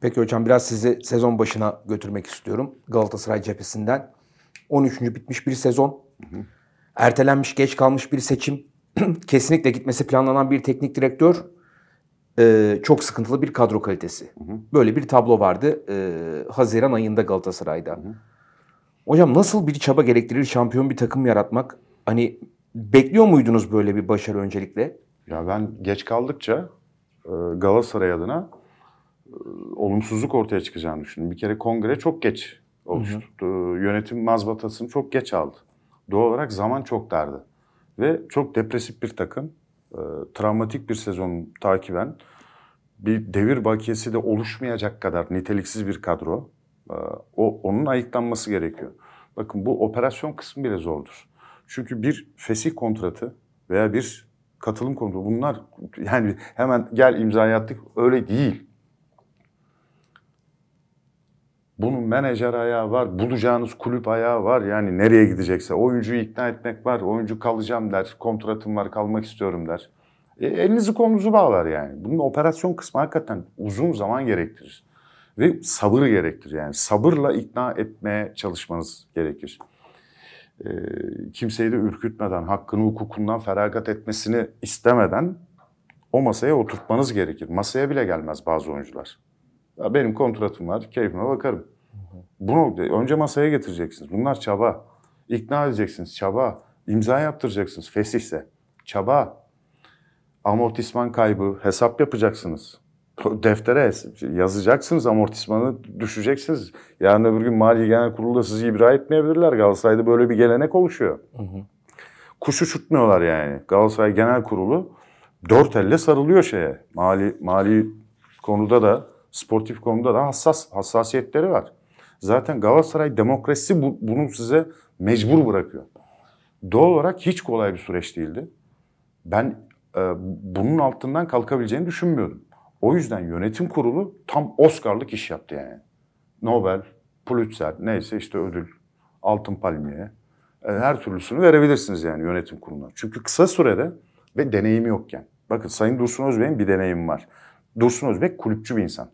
Peki hocam biraz sizi sezon başına götürmek istiyorum. Galatasaray cephesinden. 13. bitmiş bir sezon. Hı hı. Ertelenmiş, geç kalmış bir seçim. Kesinlikle gitmesi planlanan bir teknik direktör. Ee, çok sıkıntılı bir kadro kalitesi. Hı hı. Böyle bir tablo vardı ee, Haziran ayında Galatasaray'da. Hı hı. Hocam nasıl bir çaba gerektirir şampiyon bir takım yaratmak? Hani bekliyor muydunuz böyle bir başarı öncelikle? Ya ben geç kaldıkça e, Galatasaray adına e, olumsuzluk ortaya çıkacağını düşündüm. Bir kere kongre çok geç oluştu. Hı hı. Yönetim mazbatasını çok geç aldı. Doğal olarak zaman çok dardı. Ve çok depresif bir takım, e, travmatik bir sezon takiben bir devir bakiyesi de oluşmayacak kadar niteliksiz bir kadro. E, o Onun ayıklanması gerekiyor. Bakın bu operasyon kısmı bile zordur. Çünkü bir fesih kontratı veya bir katılım kontratı bunlar yani hemen gel imzayı attık öyle değil. Bunun menajer ayağı var, bulacağınız kulüp ayağı var. Yani nereye gidecekse. Oyuncuyu ikna etmek var. Oyuncu kalacağım der. Kontratım var, kalmak istiyorum der. E, elinizi kolunuzu bağlar yani. Bunun operasyon kısmı hakikaten uzun zaman gerektirir. Ve sabır gerektirir yani. Sabırla ikna etmeye çalışmanız gerekir. E, kimseyi de ürkütmeden, hakkını hukukundan feragat etmesini istemeden o masaya oturtmanız gerekir. Masaya bile gelmez bazı oyuncular. Ya benim kontratım var, keyfime bakarım. Bunu önce masaya getireceksiniz. Bunlar çaba. İkna edeceksiniz, çaba. İmza yaptıracaksınız, fesihse. Çaba. Amortisman kaybı, hesap yapacaksınız. Deftere yazacaksınız, amortismanı düşeceksiniz. Yarın öbür gün Mali Genel Kurulu'da sizi ibra etmeyebilirler. Galatasaray'da böyle bir gelenek oluşuyor. Hı hı. Kuş uçurtmuyorlar yani. Galatasaray Genel Kurulu dört elle sarılıyor şeye. Mali, mali konuda da sportif konuda da hassas hassasiyetleri var. Zaten Galatasaray demokrasi bu, bunu size mecbur bırakıyor. Doğal olarak hiç kolay bir süreç değildi. Ben e, bunun altından kalkabileceğini düşünmüyordum. O yüzden yönetim kurulu tam Oscar'lık iş yaptı yani. Nobel, Pulitzer neyse işte ödül, altın palmiye e, her türlüsünü verebilirsiniz yani yönetim kuruluna. Çünkü kısa sürede ve deneyimi yokken. Bakın Sayın Dursun Özbey'in bir deneyimi var. Dursun Özbek kulüpçü bir insan.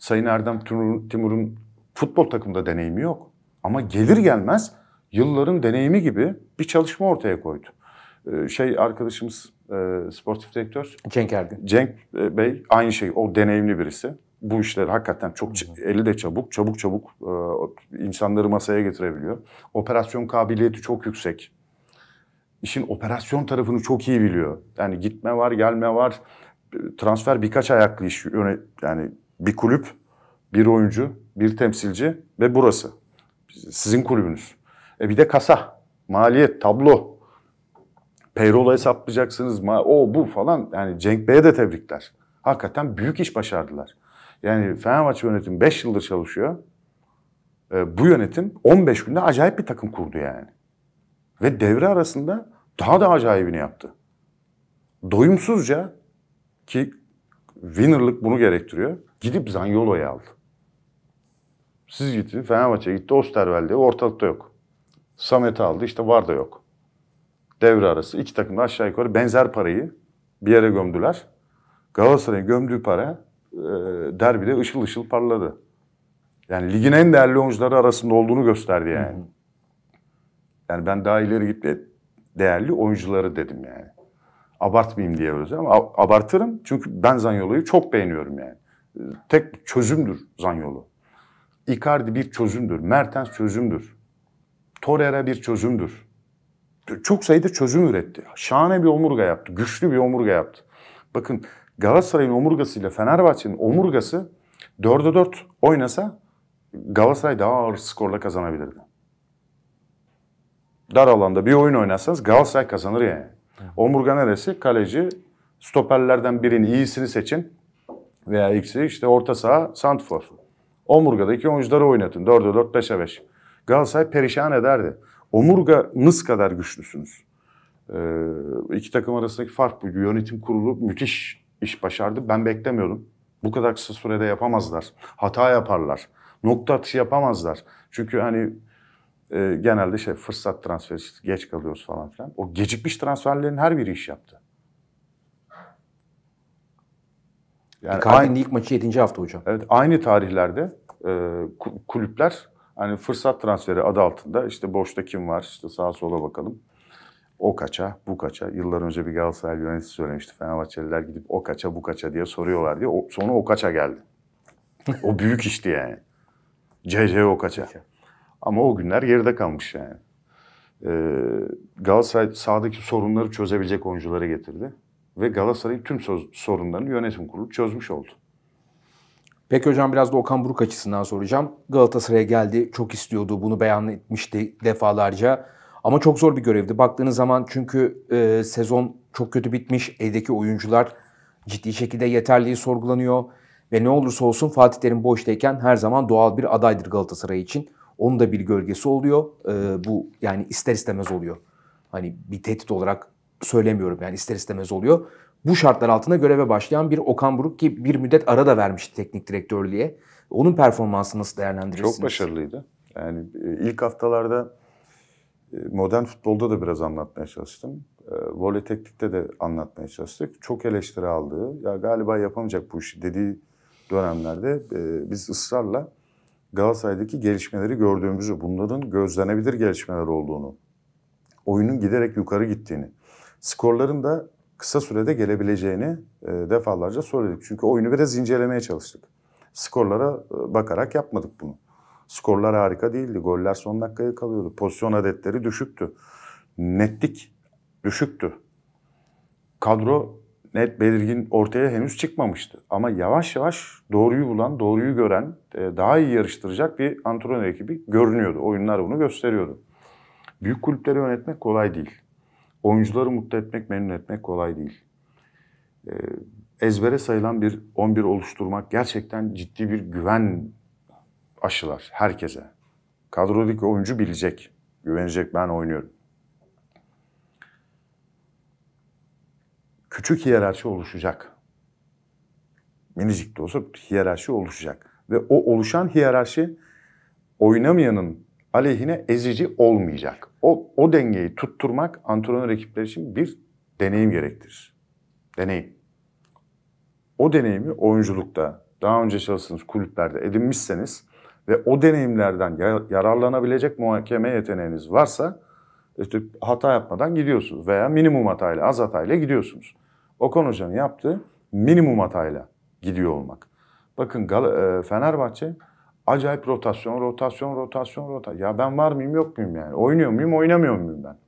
Sayın Erdem Timur'un futbol takımda deneyimi yok. Ama gelir gelmez yılların deneyimi gibi bir çalışma ortaya koydu. Ee, şey arkadaşımız e, sportif direktör. Cenk Ergün. Cenk e, Bey aynı şey o deneyimli birisi. Bu işleri hakikaten çok eli de çabuk, çabuk çabuk e, insanları masaya getirebiliyor. Operasyon kabiliyeti çok yüksek. İşin operasyon tarafını çok iyi biliyor. Yani gitme var, gelme var. Transfer birkaç ayaklı iş yani bir kulüp, bir oyuncu, bir temsilci ve burası. Sizin kulübünüz. E bir de kasa, maliyet, tablo. Payroll'a hesaplayacaksınız. O bu falan. Yani Cenk Bey'e de tebrikler. Hakikaten büyük iş başardılar. Yani Fenerbahçe yönetim 5 yıldır çalışıyor. E, bu yönetim 15 günde acayip bir takım kurdu yani. Ve devre arasında daha da acayibini yaptı. Doyumsuzca ki winnerlık bunu gerektiriyor. Gidip Zanyolo'yu aldı. Siz gittiniz Fenerbahçe'ye gitti Osterwelde ortalıkta yok. Samet aldı işte var da yok. Devre arası iki takım da aşağı yukarı benzer parayı bir yere gömdüler. Galatasaray'ın gömdüğü para e, derbide ışıl ışıl parladı. Yani ligin en değerli oyuncuları arasında olduğunu gösterdi yani. Hı hı. Yani ben daha ileri gitti değerli oyuncuları dedim yani abartmayayım diye öyle ama abartırım. Çünkü ben Zanyolu'yu çok beğeniyorum yani. Ee, tek çözümdür Zanyolu. Icardi bir çözümdür. Mertens çözümdür. Torreira bir çözümdür. Çok sayıda çözüm üretti. Şahane bir omurga yaptı. Güçlü bir omurga yaptı. Bakın Galatasaray'ın omurgasıyla Fenerbahçe'nin omurgası 4'e 4 oynasa Galatasaray daha ağır skorla kazanabilirdi. Dar alanda bir oyun oynarsanız Galatasaray kazanır yani. Omurga neresi? Kaleci. Stoperlerden birini iyisini seçin. Veya ikisi işte orta saha santfor. Omurgadaki oyuncuları oynatın. 4'e 4, 5'e 5. Galatasaray perişan ederdi. Omurga nız kadar güçlüsünüz. Ee, iki takım arasındaki fark bu. Yönetim kurulu müthiş iş başardı. Ben beklemiyordum. Bu kadar kısa sürede yapamazlar. Hata yaparlar. Nokta atışı yapamazlar. Çünkü hani e, genelde şey fırsat transferi geç kalıyoruz falan filan. O gecikmiş transferlerin her biri iş yaptı. Yani Icardi'nin ilk maçı 7. hafta hocam. Evet aynı tarihlerde e, kulüpler hani fırsat transferi adı altında işte boşta kim var işte sağa sola bakalım. O kaça, bu kaça. Yıllar önce bir Galatasaray yöneticisi söylemişti. Fenerbahçeliler gidip o kaça, bu kaça diye soruyorlar diye. O, sonra o kaça geldi. o büyük işti yani. CC o kaça. Ama o günler geride kalmış yani. Ee, Galatasaray sahadaki sorunları çözebilecek oyuncuları getirdi. Ve Galatasaray'ın tüm sorunlarını yönetim kurulu çözmüş oldu. Peki hocam biraz da Okan Buruk açısından soracağım. Galatasaray'a geldi, çok istiyordu, bunu beyan etmişti defalarca. Ama çok zor bir görevdi. Baktığınız zaman çünkü e, sezon çok kötü bitmiş. Eldeki oyuncular ciddi şekilde yeterliği sorgulanıyor. Ve ne olursa olsun Fatih Terim boştayken her zaman doğal bir adaydır Galatasaray için. Onun da bir gölgesi oluyor. E, bu yani ister istemez oluyor. Hani bir tehdit olarak söylemiyorum yani ister istemez oluyor. Bu şartlar altında göreve başlayan bir Okan Buruk ki bir müddet ara da vermişti teknik direktörlüğe. Onun performansını nasıl değerlendirirsiniz? Çok başarılıydı. Yani e, ilk haftalarda e, modern futbolda da biraz anlatmaya çalıştım. E, voley teknikte de anlatmaya çalıştık. Çok eleştiri aldığı, ya galiba yapamayacak bu işi dediği dönemlerde biz ısrarla Galatasaray'daki gelişmeleri gördüğümüzü, bunların gözlenebilir gelişmeler olduğunu, oyunun giderek yukarı gittiğini, skorların da kısa sürede gelebileceğini e, defalarca söyledik. Çünkü oyunu biraz incelemeye çalıştık. Skorlara e, bakarak yapmadık bunu. Skorlar harika değildi. Goller son dakikaya kalıyordu. Pozisyon adetleri düşüktü. Netlik düşüktü. Kadro net belirgin ortaya henüz çıkmamıştı. Ama yavaş yavaş doğruyu bulan, doğruyu gören, e, daha iyi yarıştıracak bir antrenör ekibi görünüyordu. Oyunlar bunu gösteriyordu. Büyük kulüpleri yönetmek kolay değil. Oyuncuları mutlu etmek, memnun etmek kolay değil. E, ezbere sayılan bir 11 oluşturmak gerçekten ciddi bir güven aşılar herkese. Kadrodaki oyuncu bilecek, güvenecek ben oynuyorum. küçük hiyerarşi oluşacak. Minicik de olsa hiyerarşi oluşacak. Ve o oluşan hiyerarşi oynamayanın aleyhine ezici olmayacak. O, o dengeyi tutturmak antrenör ekipleri için bir deneyim gerektirir. Deneyim. O deneyimi oyunculukta, daha önce çalıştığınız kulüplerde edinmişseniz ve o deneyimlerden yararlanabilecek muhakeme yeteneğiniz varsa işte hata yapmadan gidiyorsunuz veya minimum hatayla, az hatayla gidiyorsunuz. Okan Hoca'nın yaptığı minimum hatayla gidiyor olmak. Bakın Gal e, Fenerbahçe acayip rotasyon, rotasyon, rotasyon, rotasyon. Ya ben var mıyım yok muyum yani? Oynuyor muyum, oynamıyor muyum ben?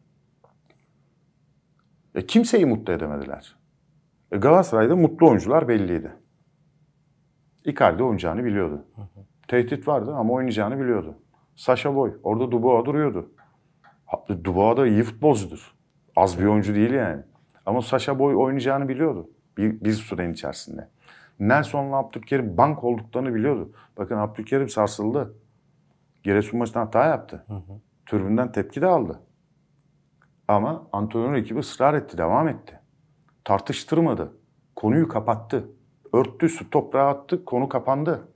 E kimseyi mutlu edemediler. E Galatasaray'da mutlu oyuncular belliydi. Icardi oynayacağını biliyordu. Tehdit vardı ama oynayacağını biliyordu. Sasha Boy orada Dubois duruyordu. Dubois da iyi futbolcudur. Az bir oyuncu değil yani. Ama Sasha Boy oynayacağını biliyordu bir, bir sürenin içerisinde. Nelson'la Abdülkerim bank olduklarını biliyordu. Bakın Abdülkerim sarsıldı. Giresun maçında hata yaptı. Hı hı. Türbünden tepki de aldı. Ama antrenör ekibi ısrar etti, devam etti. Tartıştırmadı. Konuyu kapattı. Örttü, su toprağa attı, konu kapandı.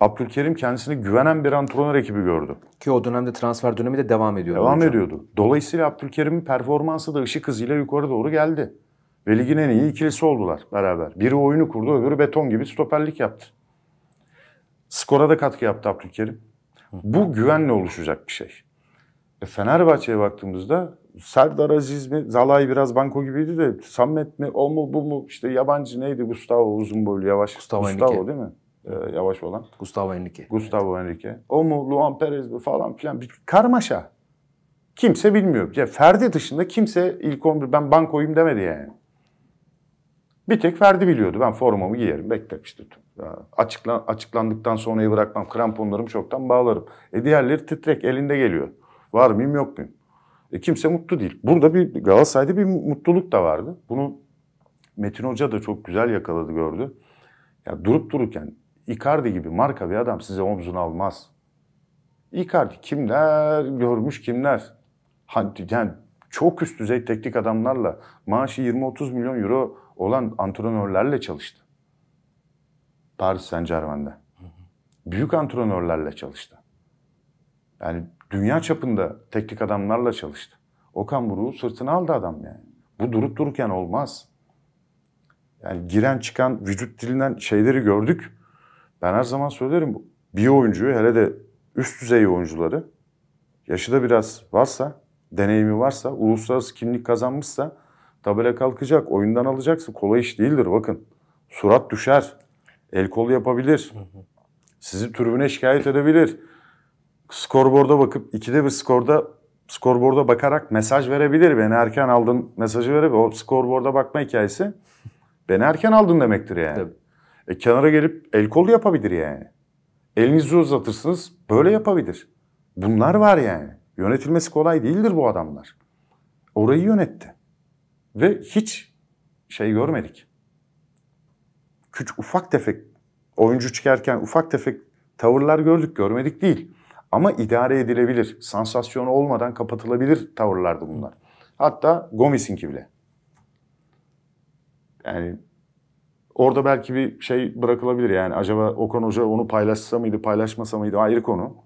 Abdülkerim kendisine güvenen bir antrenör ekibi gördü. Ki o dönemde transfer dönemi de devam ediyordu. Devam hocam. ediyordu. Dolayısıyla Abdülkerim'in performansı da ışık hızıyla yukarı doğru geldi. Ve ligin en iyi ikilisi oldular beraber. Biri oyunu kurdu, öbürü beton gibi stoperlik yaptı. Skora da katkı yaptı Abdülkerim. Bu güvenle oluşacak bir şey. E Fenerbahçe'ye baktığımızda Serdar Aziz mi, Zalay biraz banko gibiydi de Sammet mi, o mu bu mu, işte yabancı neydi Gustavo uzun boylu yavaş. Gustavo, Gustavo, Gustavo değil mi? E, yavaş olan. Gustavo Henrique. Gustavo evet. Henrique. O mu, Luan Perez mi falan filan bir karmaşa. Kimse bilmiyor. Ya Ferdi dışında kimse ilk 11 ben bankoyum demedi yani. Bir tek Ferdi biliyordu. Ben formamı giyerim, beklemiş tutum. Açıklan, açıklandıktan sonrayı bırakmam. Kramponlarımı çoktan bağlarım. E diğerleri titrek, elinde geliyor. Var mıyım, yok muyum? E kimse mutlu değil. Burada bir Galatasaray'da bir mutluluk da vardı. Bunu Metin Hoca da çok güzel yakaladı, gördü. Ya durup dururken Icardi gibi marka bir adam size omzuna almaz. Icardi kimler görmüş kimler. Yani çok üst düzey teknik adamlarla maaşı 20-30 milyon euro olan antrenörlerle çalıştı. Paris Saint Germain'de. Büyük antrenörlerle çalıştı. Yani dünya çapında teknik adamlarla çalıştı. Okan Buruk'u sırtına aldı adam yani. Bu durup dururken olmaz. Yani giren çıkan vücut dilinden şeyleri gördük. Ben her zaman söylerim bir oyuncuyu hele de üst düzey oyuncuları yaşı da biraz varsa, deneyimi varsa, uluslararası kimlik kazanmışsa tabela kalkacak, oyundan alacaksın. Kolay iş değildir bakın. Surat düşer, el kol yapabilir, sizi tribüne şikayet edebilir. Skorborda bakıp ikide bir skorda skorborda bakarak mesaj verebilir. Beni erken aldın mesajı verebilir. O skorborda bakma hikayesi beni erken aldın demektir yani. Tabii. E kenara gelip el kol yapabilir yani. Elinizi uzatırsınız böyle yapabilir. Bunlar var yani. Yönetilmesi kolay değildir bu adamlar. Orayı yönetti. Ve hiç şey görmedik. Küçük ufak tefek oyuncu çıkarken ufak tefek tavırlar gördük görmedik değil. Ama idare edilebilir, sansasyon olmadan kapatılabilir tavırlardı bunlar. Hatta Gomis'inki bile. Yani Orada belki bir şey bırakılabilir yani. Acaba Okan Hoca onu paylaşsa mıydı, paylaşmasa mıydı ayrı konu.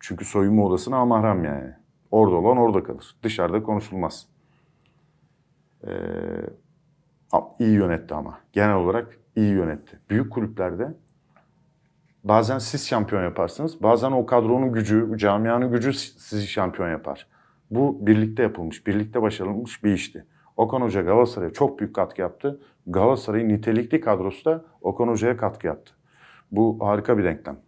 Çünkü soyunma odasına amahram yani. Orada olan orada kalır. Dışarıda konuşulmaz. Ee, iyi yönetti ama. Genel olarak iyi yönetti. Büyük kulüplerde bazen siz şampiyon yaparsınız. Bazen o kadronun gücü, camianın gücü sizi şampiyon yapar. Bu birlikte yapılmış, birlikte başarılmış bir işti. Okan Hoca Galatasaray'a çok büyük katkı yaptı. Galatasaray'ın nitelikli kadrosu da Okan Hoca'ya katkı yaptı. Bu harika bir denklem.